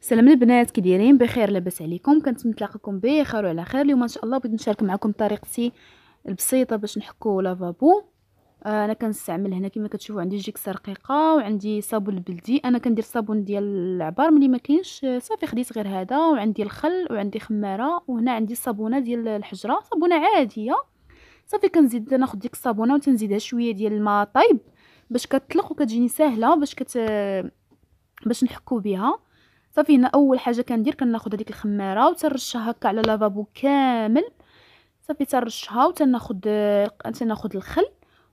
سلام البنات كي دايرين بخير لاباس عليكم كنت نتلاقاكم بخير وعلى خير اليوم ان شاء الله بغيت نشارك معكم طريقتي البسيطه باش نحكو لافابو آه انا كنستعمل هنا كما كتشوفوا عندي جيكس رقيقه وعندي صابون بلدي انا كندير صابون ديال العبار ملي ما كاينش آه، صافي خديت غير هذا وعندي الخل وعندي خماره وهنا عندي الصابونه ديال الحجره صابونه عاديه صافي كنزيد ناخذ ديك الصابونه وتنزيدها شويه ديال الماء طايب باش كتطلق وكتجيني ساهله باش كت آه، باش نحكو بها صافي هنا اول حاجه كندير كناخذ هذيك الخماره وترشها هكا على لافابو كامل صافي ترشها وتناخذ آه، تناخذ الخل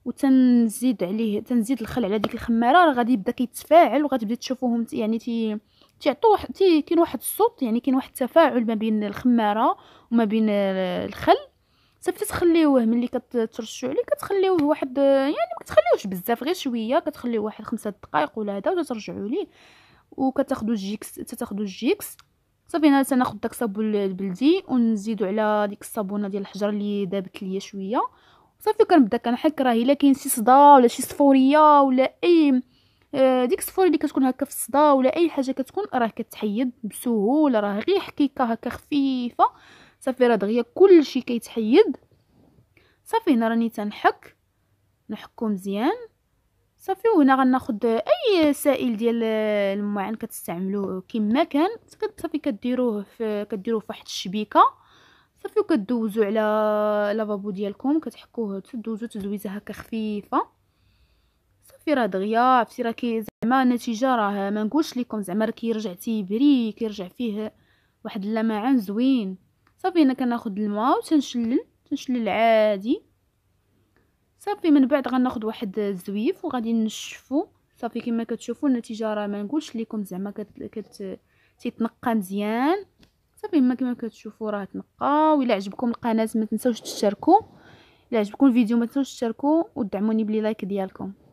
وتنزيد عليه تنزيد الخل على ديك الخماره راه غادي يبدا كيتفاعل وغادي تبدا تشوفوهم يعني تي تيعطوا واحد تي كاين واحد الصوت يعني كاين واحد التفاعل ما بين الخماره وما بين آه، الخل صافي تخليوه ملي كترشوا عليه كتخليوه واحد آه، يعني ما كتخليوهش بزاف غير شويه كتخليوه واحد خمسة دقائق ولا هذا وترجعوا ليه وكتاخذوا الجيكس تاخذوا الجيكس صافي انا تناخذ داك الصابون البلدي ونزيدو على ديك الصابونه ديال الحجر اللي دابت ليا شويه صافي كنبدا كنحك راه الا كاين شي صدا ولا شي صفوريه ولا اي آه، ديك الصفوريه اللي كتكون هكا في الصدا ولا اي حاجه كتكون راه كتحيد بسهوله راه غير حكيكه هكا خفيفه صافي راه دغيا كلشي كيتحيد صافي هنا راني تنحك نحكو مزيان صافي وهنا غناخد اي سائل ديال المعان كتستعملوه كما كان صافي كديروه في كديروه في واحد الشبيكه صافي وكدوزوا على لافابو ديالكم كتحكوه تدوزوا تدويزه هكا خفيفه صافي راه دغيا عرفتي راه كي زعما النتيجه راه ما نقولش لكم زعما راه كيرجع تيبري كيرجع فيه واحد اللمعان زوين صافي هنا كناخذ الماء وتنشلل تنشلل عادي صافي من بعد غناخذ واحد الزويف وغادي نشفو صافي كما كتشوفوا النتيجه راه ما نقولش لكم زعما كت, كت... تيتنقى مزيان صافي ما كما كتشوفوا راه تنقى ولا عجبكم القناه ما تنساوش تشتركوا الا عجبكم الفيديو ما تنساوش تشتركوا ودعموني بلي لايك ديالكم